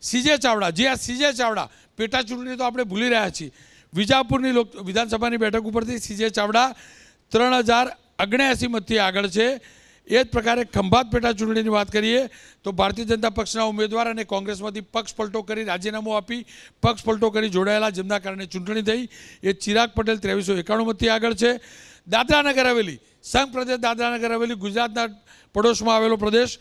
CJ Chavda જે આ CJ Chavda પેટા ચૂંટણી તો આપણે ભૂલી રહ્યા છીએ વિજાપુરની લોક વિધાનસભાની બેઠક ઉપરથી સીજે ચાવડા ત્રણ હજાર અગણ્યાસી મતથી આગળ છે એ જ પ્રકારે ખંભાત પેટા ચૂંટણીની વાત કરીએ તો ભારતીય જનતા પક્ષના ઉમેદવાર અને કોંગ્રેસમાંથી પક્ષ પલટો કરી રાજીનામું આપી પક્ષ પલટો કરી જોડાયેલા જેમના કારણે ચૂંટણી થઈ એ ચિરાગ પટેલ ત્રેવીસો એકાણું મતથી આગળ છે દાદરાનગર હવેલી સંઘ પ્રદેશ દાદરાનગર હવેલી ગુજરાતના પડોશમાં આવેલો પ્રદેશ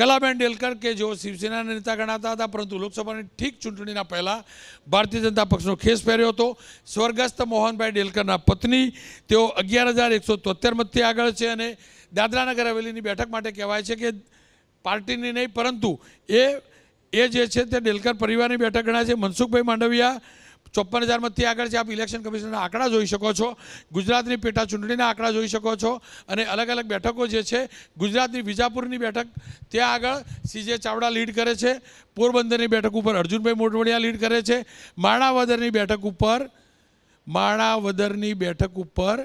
કલાબેન ડેલકર કે જેઓ શિવસેનાના નેતા ગણાતા હતા પરંતુ લોકસભાની ઠીક ચૂંટણીના પહેલાં ભારતીય જનતા પક્ષનો ખેસ પહેર્યો હતો સ્વર્ગસ્થ મોહનભાઈ ડેલકરના પત્ની તેઓ અગિયાર હજાર એકસો તોતેરમાંથી આગળ છે અને દાદરાનગર હવેલીની બેઠક માટે કહેવાય છે કે પાર્ટીની નહીં પરંતુ એ એ જે છે તે ડેલકર પરિવારની બેઠક ગણાય છે મનસુખભાઈ માંડવિયા ચોપન હજારમાંથી આગળ છે આપ ઇલેક્શન કમિશનના આંકડા જોઈ શકો છો ગુજરાતની પેટા ચૂંટણીના આંકડા જોઈ શકો છો અને અલગ અલગ બેઠકો જે છે ગુજરાતની વિજાપુરની બેઠક ત્યાં આગળ સીજે ચાવડા લીડ કરે છે પોરબંદરની બેઠક ઉપર અર્જુનભાઈ મોટવડિયા લીડ કરે છે માણાવદરની બેઠક ઉપર માણાવદરની બેઠક ઉપર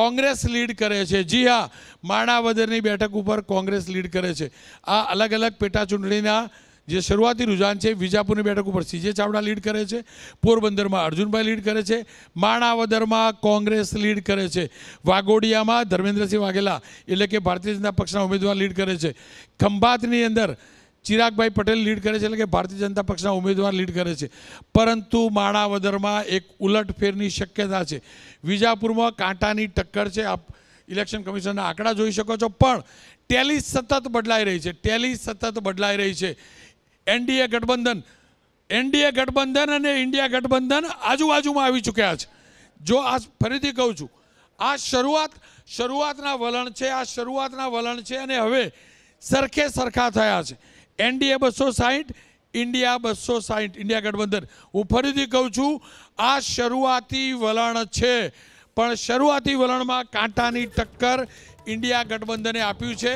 કોંગ્રેસ લીડ કરે છે જી હા માણાવદરની બેઠક ઉપર કોંગ્રેસ લીડ કરે છે આ અલગ અલગ પેટા ચૂંટણીના જે શરૂઆતી રુઝાન છે વિજાપુરની બેઠક ઉપર સીજે ચાવડા લીડ કરે છે પોરબંદરમાં અર્જુનભાઈ લીડ કરે છે માણાવદરમાં કોંગ્રેસ લીડ કરે છે વાગોડિયામાં ધર્મેન્દ્રસિંહ વાઘેલા એટલે કે ભારતીય જનતા પક્ષના ઉમેદવાર લીડ કરે છે ખંભાતની અંદર ચિરાગભાઈ પટેલ લીડ કરે છે એટલે કે ભારતીય જનતા પક્ષના ઉમેદવાર લીડ કરે છે પરંતુ માણાવદરમાં એક ઉલટફેરની શક્યતા છે વિજાપુરમાં કાંટાની ટક્કર છે આપ ઇલેક્શન કમિશનના આંકડા જોઈ શકો છો પણ ટેલી સતત બદલાઈ રહી છે ટેલી સતત બદલાઈ રહી છે એનડીએ ગઠબંધન એનડીએ ગઠબંધન અને ઇન્ડિયા ગઠબંધન આજુબાજુમાં આવી ચૂક્યા છે જો આ ફરીથી કહું છું આ શરૂઆત શરૂઆતના વલણ છે આ શરૂઆતના વલણ છે અને હવે સરખે સરખા થયા છે એનડીએ બસો સાહીઠ ઇન્ડિયા બસો સાહીઠ ઇન્ડિયા ગઠબંધન હું ફરીથી કહું છું આ શરૂઆતી વલણ છે પણ શરૂઆતી વલણમાં કાંટાની ટક્કર ઇન્ડિયા ગઠબંધને આપ્યું છે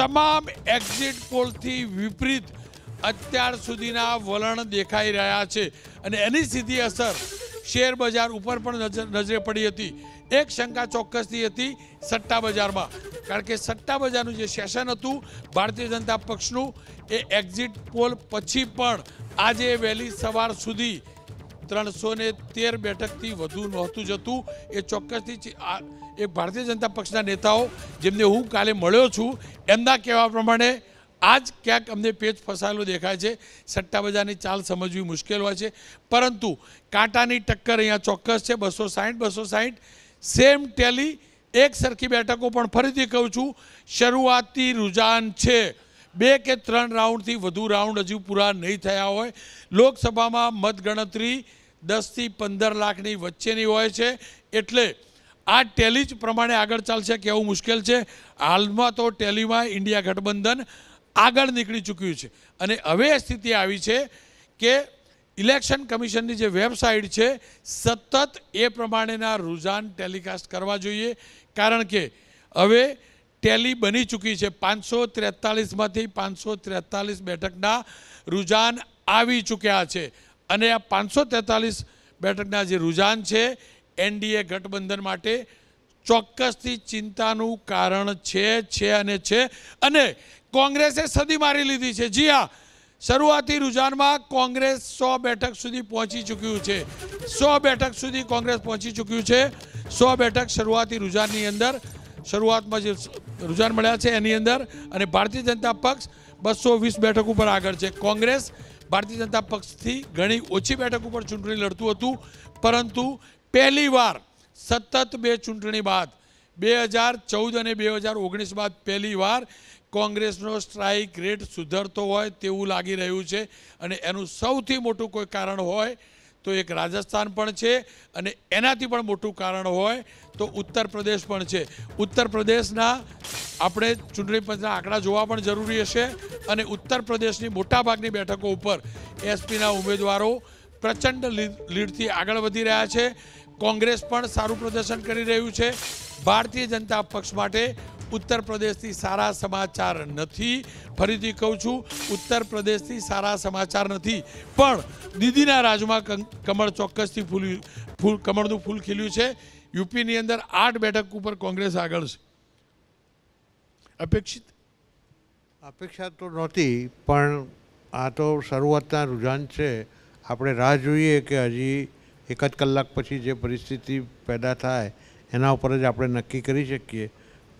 તમામ એક્ઝિટ પોલથી વિપરીત અત્યાર સુધીના વલણ દેખાઈ રહ્યા છે અને એની સીધી અસર શેર બજાર ઉપર પણ નજરે પડી હતી એક શંકા ચોક્કસથી હતી સટ્ટા બજારમાં કારણ કે સટ્ટા બજારનું જે સેશન હતું ભારતીય જનતા પક્ષનું એ એક્ઝિટ પોલ પછી પણ આજે વહેલી સવાર સુધી ત્રણસો ને તેર બેઠકથી વધુ નહોતું જતું એ ચોક્કસથી એ ભારતીય જનતા પક્ષના નેતાઓ જેમને હું કાલે મળ્યો છું એમના કહેવા પ્રમાણે આજ ક્યાંક અમને પેચ ફસાયેલો દેખાય છે સટ્ટાબજારની ચાલ સમજવી મુશ્કેલ હોય છે પરંતુ કાંટાની ટક્કર અહીંયા ચોક્કસ છે બસો સાહીઠ બસો સાહીઠ સેમ ટેલી એક સરખી બેઠકો પણ ફરીથી કહું છું શરૂઆતી રુઝાન છે બે કે ત્રણ રાઉન્ડથી વધુ રાઉન્ડ હજુ પૂરા નહીં થયા હોય લોકસભામાં મતગણતરી દસથી પંદર લાખની વચ્ચેની હોય છે એટલે આ ટેલી જ પ્રમાણે આગળ ચાલશે કહેવું મુશ્કેલ છે હાલમાં તો ટેલીમાં ઇન્ડિયા ગઠબંધન આગળ નીકળી ચૂક્યું છે અને હવે સ્થિતિ આવી છે કે ઇલેક્શન કમિશનની જે વેબસાઇટ છે સતત એ પ્રમાણેના રુઝાન ટેલિકાસ્ટ કરવા જોઈએ કારણ કે હવે ટેલી બની ચૂકી છે પાંચસો ત્રેતાલીસમાંથી પાંચસો ત્રેતાલીસ બેઠકના રુઝાન આવી ચૂક્યા છે અને આ પાંચસો તેતાલીસ બેઠકના જે રુઝાન છે એનડીએ ગઠબંધન માટે ચોક્કસથી ચિંતાનું કારણ છે છે અને છે અને કોંગ્રેસે સદી મારી લીધી છે જી હા શરૂઆતી રુઝાનમાં કોંગ્રેસ સો બેઠક સુધી પહોંચી ચૂક્યું છે સો બેઠક સુધી કોંગ્રેસ પહોંચી ચૂક્યું છે સો બેઠક શરૂઆતી રુઝાનની અંદર શરૂઆતમાં જે રુઝાન મળ્યા છે એની અંદર અને ભારતીય જનતા પક્ષ બસો વીસ બેઠક ઉપર આગળ છે કોંગ્રેસ ભારતીય જનતા પક્ષથી ઘણી ઓછી બેઠક ઉપર ચૂંટણી લડતું હતું પરંતુ પહેલીવાર સતત બે ચૂંટણી બાદ બે હજાર ચૌદ અને બે હજાર ઓગણીસ બાદ પહેલીવાર કોંગ્રેસનો સ્ટ્રાઇક રેટ સુધરતો હોય તેવું લાગી રહ્યું છે અને એનું સૌથી મોટું કોઈ કારણ હોય તો એક રાજસ્થાન પણ છે અને એનાથી પણ મોટું કારણ હોય તો ઉત્તર પ્રદેશ પણ છે ઉત્તર પ્રદેશના આપણે ચૂંટણી પંચના આંકડા જોવા પણ જરૂરી હશે અને ઉત્તર પ્રદેશની મોટાભાગની બેઠકો ઉપર એસપીના ઉમેદવારો પ્રચંડ લીડથી આગળ વધી રહ્યા છે કોંગ્રેસ પણ સારું પ્રદર્શન કરી રહ્યું છે ભારતીય જનતા પક્ષ માટે ઉત્તર પ્રદેશથી સારા સમાચાર નથી ફરીથી કહું છું ઉત્તર પ્રદેશથી સારા સમાચાર નથી પણ દીદીના રાજમાં કમળ ચોક્કસથી ફૂલ્યું ફૂલ કમળનું ફૂલ ખીલ્યું છે યુપીની અંદર આઠ બેઠક ઉપર કોંગ્રેસ આગળ છે અપેક્ષિત અપેક્ષા તો નહોતી પણ આ તો શરૂઆતના રુઝાન છે આપણે રાહ જોઈએ કે હજી એક જ કલાક પછી જે પરિસ્થિતિ પેદા થાય એના ઉપર જ આપણે નક્કી કરી શકીએ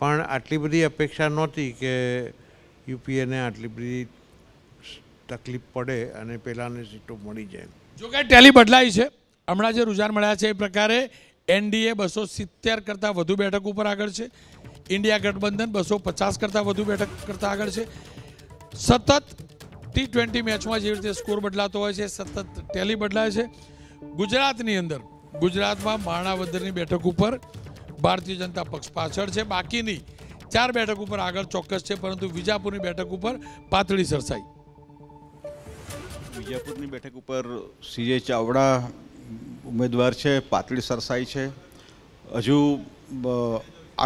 પણ આટલી બધી અપેક્ષા નહોતી કે યુપીએને આટલી બધી તકલીફ પડે અને પહેલાંની સીટો મળી જાય જો કે ટેલી બદલાઈ છે હમણાં જે રુઝાન મળ્યા છે એ પ્રકારે એનડીએ બસો સિત્તેર કરતાં વધુ બેઠક ઉપર આગળ છે ઇન્ડિયા ગઠબંધન બસો પચાસ કરતાં વધુ બેઠક કરતાં આગળ છે સતત ટી ટ્વેન્ટી મેચમાં જેવી રીતે સ્કોર બદલાતો હોય છે સતત ટેલી બદલાય છે ગુજરાતની અંદર ગુજરાતમાં માણાવદરની બેઠક ઉપર ભારતીય જનતા પક્ષ પાછળ છે બાકીની ચાર બેઠક ઉપર આગળ ચોક્કસ છે પરંતુ વિજાપુરની બેઠક ઉપર પાતળી સરસાઈ વિજાપુરની બેઠક ઉપર સીજે ચાવડા ઉમેદવાર છે પાતળી સરસાઈ છે હજુ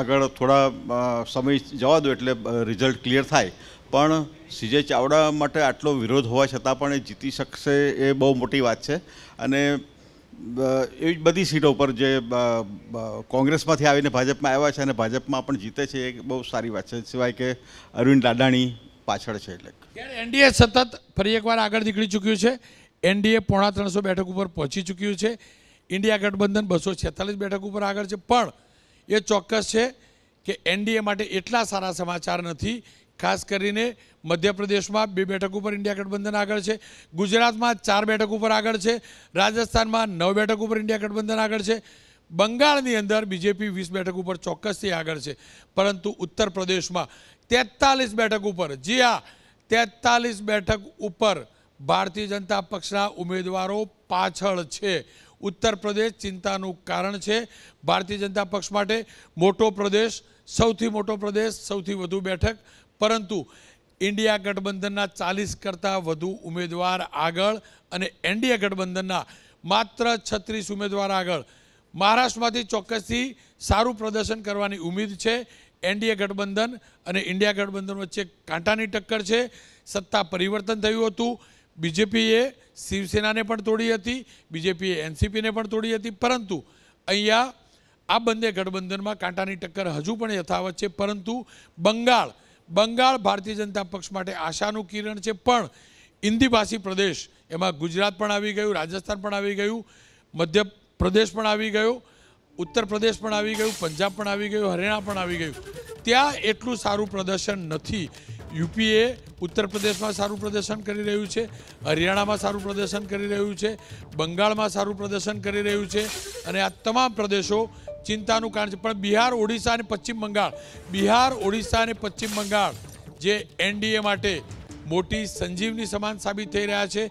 આગળ થોડા સમય જવા દો એટલે રિઝલ્ટ ક્લિયર થાય પણ સીજે ચાવડા માટે આટલો વિરોધ હોવા છતાં પણ એ જીતી શકશે એ બહુ મોટી વાત છે અને એવી બધી સીટો પર જે કોંગ્રેસમાંથી આવીને ભાજપમાં આવ્યા છે અને ભાજપમાં પણ જીતે છે એ બહુ સારી વાત છે સિવાય કે અરવિંદ લાડાણી પાછળ છે એટલે એનડીએ સતત ફરી એકવાર આગળ નીકળી ચૂક્યું છે એનડીએ પોણા ત્રણસો બેઠક ઉપર પહોંચી ચૂક્યું છે ઇન્ડિયા ગઠબંધન બસો છેતાલીસ બેઠક ઉપર આગળ છે પણ એ ચોક્કસ છે કે એનડીએ માટે એટલા સારા સમાચાર નથી ખાસ કરીને મધ્યપ્રદેશમાં બે બેઠક ઉપર ઇન્ડિયા ગઠબંધન આગળ છે ગુજરાતમાં ચાર બેઠક ઉપર આગળ છે રાજસ્થાનમાં નવ બેઠક ઉપર ઇન્ડિયા ગઠબંધન આગળ છે બંગાળની અંદર બીજેપી વીસ બેઠક ઉપર ચોક્કસથી આગળ છે પરંતુ ઉત્તર પ્રદેશમાં તેતાલીસ બેઠક ઉપર જી હા તેતાલીસ બેઠક ઉપર ભારતીય જનતા પક્ષના ઉમેદવારો પાછળ છે ઉત્તર પ્રદેશ ચિંતાનું કારણ છે ભારતીય જનતા પક્ષ માટે મોટો પ્રદેશ સૌથી મોટો પ્રદેશ સૌથી વધુ બેઠક પરંતુ ઇન્ડિયા ગઠબંધનના ચાલીસ કરતાં વધુ ઉમેદવાર આગળ અને એનડીએ ગઠબંધનના માત્ર છત્રીસ ઉમેદવાર આગળ મહારાષ્ટ્રમાંથી ચોક્કસથી સારું પ્રદર્શન કરવાની ઉમેદ છે એનડીએ ગઠબંધન અને ઇન્ડિયા ગઠબંધન વચ્ચે કાંટાની ટક્કર છે સત્તા પરિવર્તન થયું હતું બીજેપીએ શિવસેનાને પણ તોડી હતી બીજેપીએ એનસીપીને પણ તોડી હતી પરંતુ અહીંયા આ બંને ગઠબંધનમાં કાંટાની ટક્કર હજુ પણ યથાવત છે પરંતુ બંગાળ બંગાળ ભારતીય જનતા પક્ષ માટે આશાનું કિરણ છે પણ હિન્દીભાષી પ્રદેશ એમાં ગુજરાત પણ આવી ગયું રાજસ્થાન પણ આવી ગયું મધ્ય પ્રદેશ પણ આવી ગયો ઉત્તર પ્રદેશ પણ આવી ગયું પંજાબ પણ આવી ગયું હરિયાણા પણ આવી ગયું ત્યાં એટલું સારું પ્રદર્શન નથી યુપીએ ઉત્તર પ્રદેશમાં સારું પ્રદર્શન કરી રહ્યું છે હરિયાણામાં સારું પ્રદર્શન કરી રહ્યું છે બંગાળમાં સારું પ્રદર્શન કરી રહ્યું છે અને આ તમામ પ્રદેશો ચિંતાનું કારણ છે પણ બિહાર ઓડિશા અને પશ્ચિમ બંગાળ બિહાર ઓડિશા અને પશ્ચિમ બંગાળ જે એનડીએ માટે મોટી સંજીવની સમાન સાબિત થઈ રહ્યા છે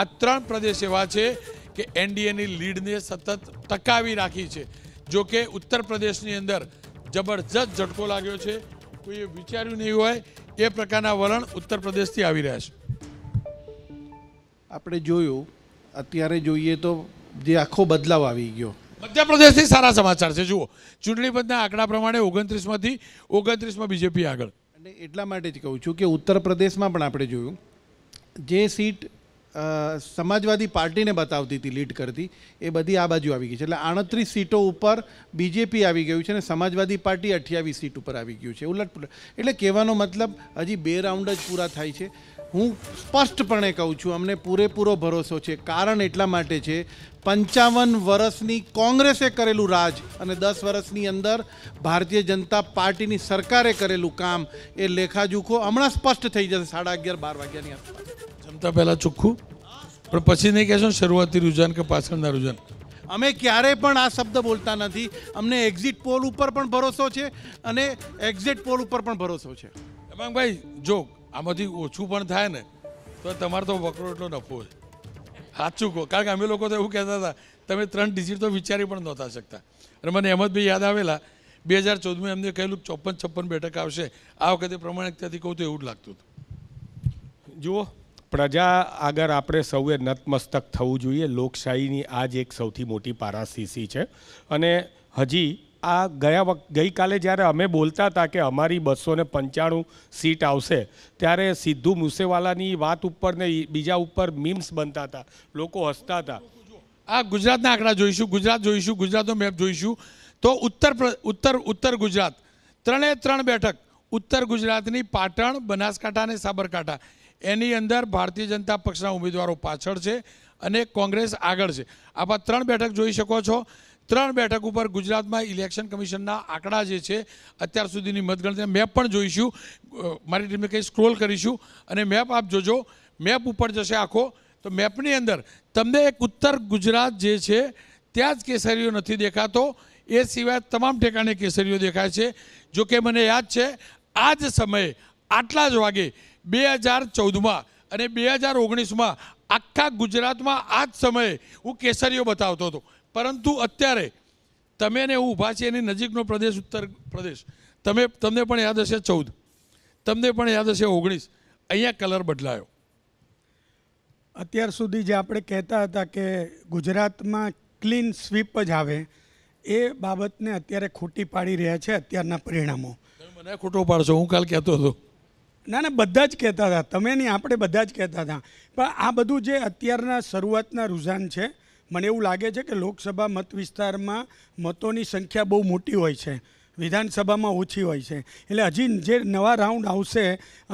આ ત્રણ પ્રદેશ એવા છે કે એનડીએની લીડને સતત ટકાવી રાખી છે જો કે ઉત્તર પ્રદેશની અંદર જબરજસ્ત ઝટકો લાગ્યો છે કોઈએ વિચાર્યું નહીં હોય એ પ્રકારના વલણ ઉત્તર પ્રદેશથી આવી રહ્યા છે આપણે જોયું અત્યારે જોઈએ તો જે આખો બદલાવ આવી ગયો મધ્યપ્રદેશથી સારા સમાચાર છે જુઓ ચૂંટણી પંચના આંકડા પ્રમાણે ઓગણત્રીસમાંથી ઓગણત્રીસમાં બીજેપી આગળ એટલે એટલા માટે જ કહું છું કે ઉત્તર પ્રદેશમાં પણ આપણે જોયું જે સીટ સમાજવાદી પાર્ટીને બતાવતી હતી લીડ કરતી એ બધી આ બાજુ આવી ગઈ છે એટલે આડત્રીસ સીટો ઉપર બીજેપી આવી ગયું છે અને સમાજવાદી પાર્ટી અઠ્યાવીસ સીટ ઉપર આવી ગયું છે ઉલટપુલટ એટલે કહેવાનો મતલબ હજી બે રાઉન્ડ જ પૂરા થાય છે હું સ્પષ્ટપણે કહું છું અમને પૂરેપૂરો ભરોસો છે કારણ એટલા માટે છે પંચાવન વર્ષની કોંગ્રેસે કરેલું રાજ અને દસ વર્ષની અંદર ભારતીય જનતા પાર્ટીની સરકારે કરેલું કામ એ લેખાજોખો હમણાં સ્પષ્ટ થઈ જશે સાડા અગિયાર બાર વાગ્યાની આસપાસ જમતા પહેલાં ચોખ્ખું પણ પછી નહીં કહેશો શરૂઆતી રુઝાન કે પાછળના રુઝાન અમે ક્યારેય પણ આ શબ્દ બોલતા નથી અમને એક્ઝિટ પોલ ઉપર પણ ભરોસો છે અને એક્ઝિટ પોલ ઉપર પણ ભરોસો છે ભાઈ જો આમાંથી ઓછું પણ થાય ને તો તમારે તો વકરો એટલો નફો છે સાચું કહો કારણ કે અમે લોકો તો એવું કહેતા હતા તમે ત્રણ ડિજિટ તો વિચારી પણ નહોતા શકતા અને મને એમ જ બી યાદ આવેલા બે હજાર ચૌદમાં એમને કહેલું ચોપન છપ્પન બેઠક આવશે આ વખતે પ્રમાણિકતાથી કહું તો એવું જ લાગતું હતું જુઓ પ્રજા આગળ આપણે સૌએ નતમસ્તક થવું જોઈએ લોકશાહીની આ જ એક સૌથી મોટી પારાસીસી છે અને હજી આ ગયા વખત ગઈકાલે જ્યારે અમે બોલતા હતા કે અમારી બસો ને પંચાણું સીટ આવશે ત્યારે સિદ્ધુ મુસેવાલાની વાત ઉપર ને બીજા ઉપર મીમ્સ બનતા હતા લોકો હસતા હતા આ ગુજરાતના આંકડા જોઈશું ગુજરાત જોઈશું ગુજરાતનો મેપ જોઈશું તો ઉત્તર ઉત્તર ઉત્તર ગુજરાત ત્રણે ત્રણ બેઠક ઉત્તર ગુજરાતની પાટણ બનાસકાંઠા અને સાબરકાંઠા એની અંદર ભારતીય જનતા પક્ષના ઉમેદવારો પાછળ છે અને કોંગ્રેસ આગળ છે આપ ત્રણ બેઠક જોઈ શકો છો ત્રણ બેઠક ઉપર ગુજરાતમાં ઇલેક્શન કમિશનના આંકડા જે છે અત્યાર સુધીની મતગણતરી મેપ પણ જોઈશું મારી ટીમે કંઈ સ્ક્રોલ કરીશું અને મેપ આપ જોજો મેપ ઉપર જશે આખો તો મેપની અંદર તમને એક ઉત્તર ગુજરાત જે છે ત્યાં જ કેસરીઓ નથી દેખાતો એ સિવાય તમામ ઠેકાણે કેસરીઓ દેખાય છે જો કે મને યાદ છે આ જ સમયે આટલા જ વાગે બે હજાર ચૌદમાં અને બે હજાર ઓગણીસમાં આખા ગુજરાતમાં આ જ સમયે હું કેસરીઓ બતાવતો હતો પરંતુ અત્યારે તમે ને હું ઊભા છીએ એની નજીકનો પ્રદેશ ઉત્તર પ્રદેશ તમે તમને પણ યાદ હશે ચૌદ તમને પણ યાદ હશે ઓગણીસ અહીંયા કલર બદલાયો અત્યાર સુધી જે આપણે કહેતા હતા કે ગુજરાતમાં ક્લીન સ્વીપ જ આવે એ બાબતને અત્યારે ખોટી પાડી રહ્યા છે અત્યારના પરિણામો મને ખોટો પાડશો હું કાલ કહેતો હતો ના ના બધા જ કહેતા હતા તમે નહીં આપણે બધા જ કહેતા હતા પણ આ બધું જે અત્યારના શરૂઆતના રુઝાન છે મને એવું લાગે છે કે લોકસભા મત વિસ્તારમાં મતોની સંખ્યા બહુ મોટી હોય છે વિધાનસભામાં ઓછી હોય છે એટલે હજી જે નવા રાઉન્ડ આવશે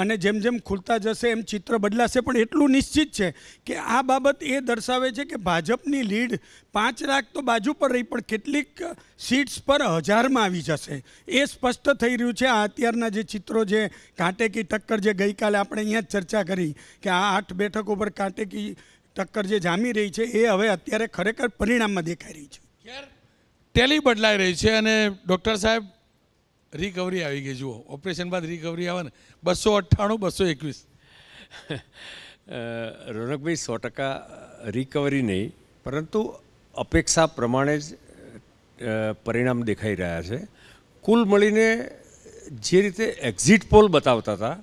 અને જેમ જેમ ખુલતા જશે એમ ચિત્ર બદલાશે પણ એટલું નિશ્ચિત છે કે આ બાબત એ દર્શાવે છે કે ભાજપની લીડ પાંચ લાખ તો બાજુ પર રહી પણ કેટલીક સીટ્સ પર હજારમાં આવી જશે એ સ્પષ્ટ થઈ રહ્યું છે આ અત્યારના જે ચિત્રો જે કાંટેકી ટક્કર જે ગઈકાલે આપણે અહીંયા જ ચર્ચા કરી કે આ આઠ બેઠકો પર કાંટેકી ટક્કર જે જામી રહી છે એ હવે અત્યારે ખરેખર પરિણામમાં દેખાઈ રહી છે ટેલી બદલાઈ રહી છે અને ડૉક્ટર સાહેબ રિકવરી આવી ગઈ જુઓ ઓપરેશન બાદ રિકવરી આવે ને બસો અઠ્ઠાણું બસો એકવીસ રોનકભાઈ સો ટકા રિકવરી નહીં પરંતુ અપેક્ષા પ્રમાણે જ પરિણામ દેખાઈ રહ્યા છે કુલ મળીને જે રીતે એક્ઝિટ પોલ બતાવતા હતા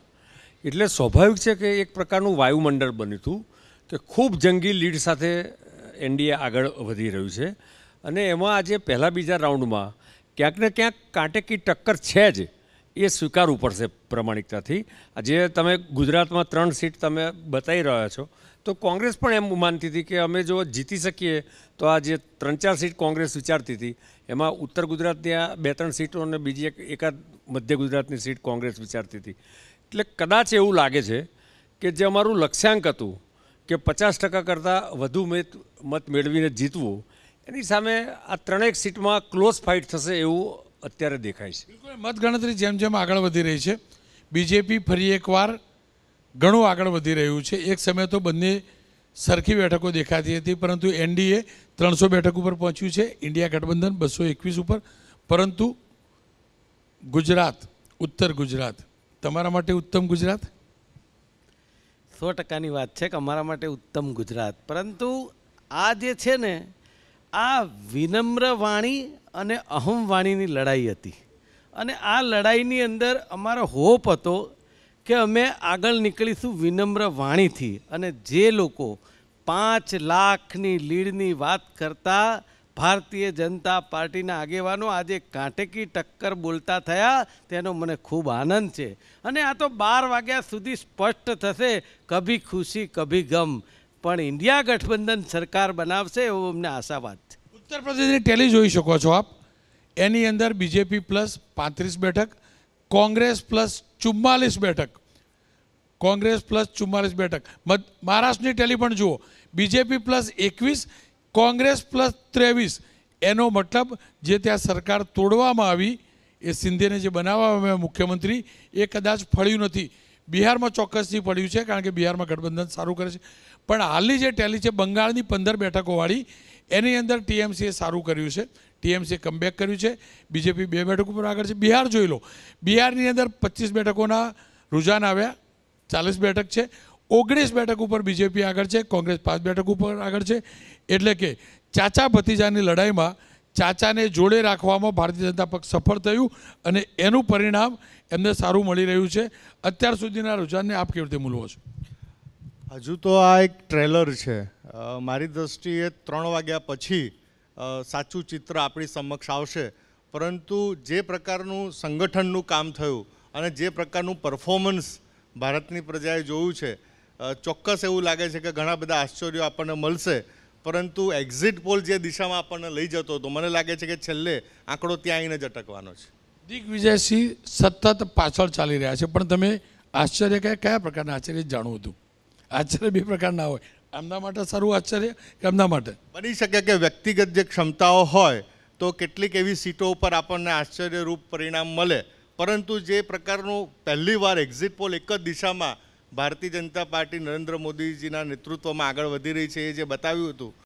એટલે સ્વાભાવિક છે કે એક પ્રકારનું વાયુમંડળ બન્યું હતું કે ખૂબ જંગી લીડ સાથે એનડીએ આગળ વધી રહ્યું છે અને એમાં આજે પહેલાં બીજા રાઉન્ડમાં ક્યાંક ને ક્યાંક કાંટેકી ટક્કર છે જ એ સ્વીકારવું પડશે પ્રમાણિકતાથી જે તમે ગુજરાતમાં ત્રણ સીટ તમે બતાવી રહ્યા છો તો કોંગ્રેસ પણ એમ માનતી હતી કે અમે જો જીતી શકીએ તો આ જે ત્રણ ચાર સીટ કોંગ્રેસ વિચારતી હતી એમાં ઉત્તર ગુજરાતની આ બે ત્રણ સીટો અને બીજી એક એકાદ મધ્ય ગુજરાતની સીટ કોંગ્રેસ વિચારતી હતી એટલે કદાચ એવું લાગે છે કે જે અમારું લક્ષ્યાંક હતું કે પચાસ ટકા કરતાં વધુ મત મત મેળવીને જીતવું એની સામે આ ત્રણેક સીટમાં ક્લોઝ ફાઇટ થશે એવું અત્યારે દેખાય છે મતગણતરી જેમ જેમ આગળ વધી રહી છે બીજેપી ફરી એકવાર ઘણું આગળ વધી રહ્યું છે એક સમય તો બંને સરખી બેઠકો દેખાતી હતી પરંતુ એનડીએ ત્રણસો બેઠક ઉપર પહોંચ્યું છે ઇન્ડિયા ગઠબંધન બસો એકવીસ ઉપર પરંતુ ગુજરાત ઉત્તર ગુજરાત તમારા માટે ઉત્તમ ગુજરાત સો ટકાની વાત છે કે અમારા માટે ઉત્તમ ગુજરાત પરંતુ આ જે છે ને આ વિનમ્ર વાણી અને અહમ વાણીની લડાઈ હતી અને આ લડાઈની અંદર અમારો હોપ હતો કે અમે આગળ નીકળીશું વિનમ્ર વાણીથી અને જે લોકો પાંચ લાખની લીડની વાત કરતા ભારતીય જનતા પાર્ટીના આગેવાનો આજે કાંટેકી ટક્કર બોલતા થયા તેનો મને ખૂબ આનંદ છે અને આ તો બાર વાગ્યા સુધી સ્પષ્ટ થશે કભી ખુશી કભી ગમ પણ ઇન્ડિયા ગઠબંધન સરકાર બનાવશે એવો અમને આશાવાદ છે ઉત્તર પ્રદેશની ટેલી જોઈ શકો છો આપ એની અંદર બીજેપી પ્લસ પાંત્રીસ બેઠક કોંગ્રેસ પ્લસ ચુમ્માલીસ બેઠક કોંગ્રેસ પ્લસ ચુમ્માલીસ બેઠક મહારાષ્ટ્રની ટેલી પણ જુઓ બીજેપી પ્લસ એકવીસ કોંગ્રેસ પ્લસ ત્રેવીસ એનો મતલબ જે ત્યાં સરકાર તોડવામાં આવી એ સિંધેને જે બનાવવામાં મુખ્યમંત્રી એ કદાચ ફળ્યું નથી બિહારમાં ચોક્કસથી પડ્યું છે કારણ કે બિહારમાં ગઠબંધન સારું કરે છે પણ હાલની જે ટેલી છે બંગાળની પંદર બેઠકોવાળી એની અંદર ટીએમસીએ સારું કર્યું છે ટીએમસીએ કમબેક કર્યું છે બીજેપી બે બેઠક ઉપર આગળ છે બિહાર જોઈ લો બિહારની અંદર પચીસ બેઠકોના રુઝાન આવ્યા ચાલીસ બેઠક છે ઓગણીસ બેઠક ઉપર બીજેપી આગળ છે કોંગ્રેસ પાંચ બેઠક ઉપર આગળ છે એટલે કે ચાચા ભતીજાની લડાઈમાં ચાચાને જોડે રાખવામાં ભારતીય જનતા પક્ષ સફળ થયું અને એનું પરિણામ એમને સારું મળી રહ્યું છે અત્યાર સુધીના રુઝાનને આપ કેવી રીતે મૂલવો છો હજુ તો આ એક ટ્રેલર છે મારી દ્રષ્ટિએ ત્રણ વાગ્યા પછી સાચું ચિત્ર આપણી સમક્ષ આવશે પરંતુ જે પ્રકારનું સંગઠનનું કામ થયું અને જે પ્રકારનું પરફોર્મન્સ ભારતની પ્રજાએ જોયું છે ચોક્કસ એવું લાગે છે કે ઘણા બધા આશ્ચર્યો આપણને મળશે પરંતુ એક્ઝિટ પોલ જે દિશામાં આપણને લઈ જતો હતો મને લાગે છે કે છેલ્લે આંકડો ત્યાં આવીને જ અટકવાનો છે દિગ્વિજયસિંહ સતત પાછળ ચાલી રહ્યા છે પણ તમે આશ્ચર્ય કયા કયા પ્રકારના આશ્ચર્ય જાણવું હતું આશ્ચર્ય બે પ્રકારના હોય એમના માટે સારું આશ્ચર્ય કે એમના માટે બની શકે કે વ્યક્તિગત જે ક્ષમતાઓ હોય તો કેટલીક એવી સીટો ઉપર આપણને આશ્ચર્યરૂપ પરિણામ મળે પરંતુ જે પ્રકારનું પહેલીવાર એક્ઝિટ પોલ એક જ દિશામાં ભારતીય જનતા પાર્ટી નરેન્દ્ર મોદીજીના નેતૃત્વમાં આગળ વધી રહી છે એ જે બતાવ્યું હતું